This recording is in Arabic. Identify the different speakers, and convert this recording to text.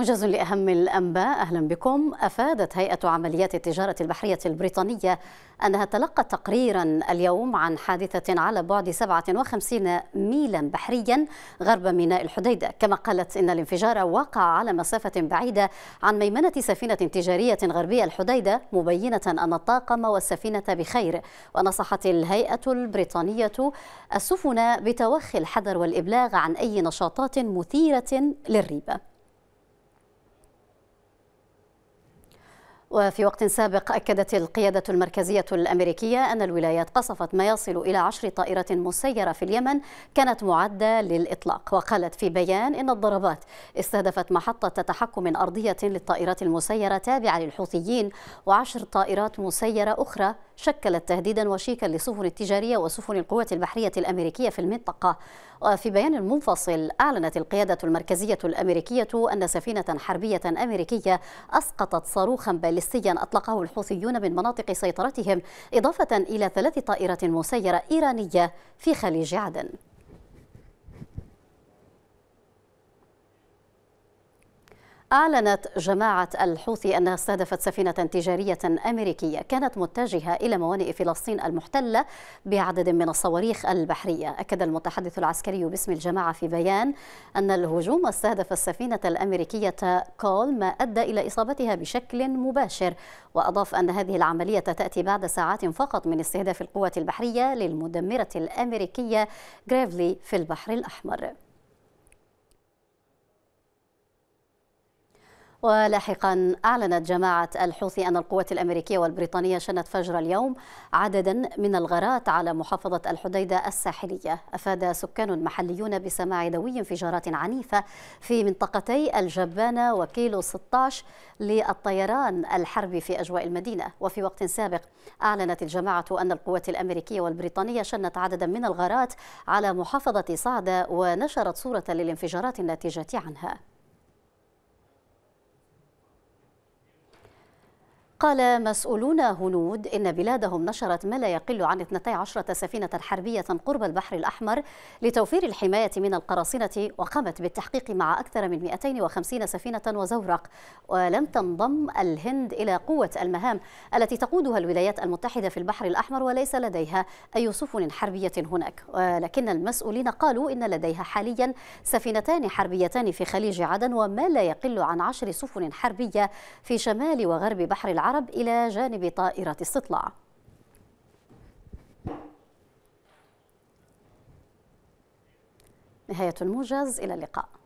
Speaker 1: موجز لأهم الأنباء أهلا بكم أفادت هيئة عمليات التجارة البحرية البريطانية أنها تلقت تقريرا اليوم عن حادثة على بعد 57 ميلا بحريا غرب ميناء الحديدة كما قالت إن الانفجار وقع على مسافة بعيدة عن ميمنة سفينة تجارية غربية الحديدة مبينة أن الطاقم والسفينة بخير ونصحت الهيئة البريطانية السفن بتوخي الحذر والإبلاغ عن أي نشاطات مثيرة للريبة وفي وقت سابق أكدت القيادة المركزية الأمريكية أن الولايات قصفت ما يصل إلى عشر طائرات مسيرة في اليمن كانت معدة للإطلاق وقالت في بيان إن الضربات استهدفت محطة تحكم أرضية للطائرات المسيرة تابعة للحوثيين وعشر طائرات مسيرة أخرى شكلت تهديدا وشيكا لسفن التجارية وسفن القوات البحرية الأمريكية في المنطقة وفي بيان منفصل أعلنت القيادة المركزية الأمريكية أن سفينة حربية أمريكية أسقطت صاروخا بالي باليستيا أطلقه الحوثيون من مناطق سيطرتهم إضافة إلى ثلاث طائرات مسيرة إيرانية في خليج عدن أعلنت جماعة الحوثي أنها استهدفت سفينة تجارية أمريكية كانت متجهة إلى موانئ فلسطين المحتلة بعدد من الصواريخ البحرية أكد المتحدث العسكري باسم الجماعة في بيان أن الهجوم استهدف السفينة الأمريكية كول ما أدى إلى إصابتها بشكل مباشر وأضاف أن هذه العملية تأتي بعد ساعات فقط من استهداف القوات البحرية للمدمرة الأمريكية جريفلي في البحر الأحمر ولاحقا أعلنت جماعة الحوثي أن القوات الأمريكية والبريطانية شنت فجر اليوم عددا من الغارات على محافظة الحديدة الساحلية أفاد سكان محليون بسماع دوي انفجارات عنيفة في منطقتي الجبانة وكيلو 16 للطيران الحربي في أجواء المدينة وفي وقت سابق أعلنت الجماعة أن القوات الأمريكية والبريطانية شنت عددا من الغارات على محافظة صعدة ونشرت صورة للانفجارات الناتجة عنها قال مسؤولون هنود إن بلادهم نشرت ما لا يقل عن 12 سفينة حربية قرب البحر الأحمر لتوفير الحماية من القراصنة وقامت بالتحقيق مع أكثر من 250 سفينة وزورق ولم تنضم الهند إلى قوة المهام التي تقودها الولايات المتحدة في البحر الأحمر وليس لديها أي سفن حربية هناك ولكن المسؤولين قالوا إن لديها حاليا سفينتان حربيتان في خليج عدن وما لا يقل عن عشر سفن حربية في شمال وغرب بحر العرب العرب إلى جانب طائرة استطلاع نهاية الموجز إلى اللقاء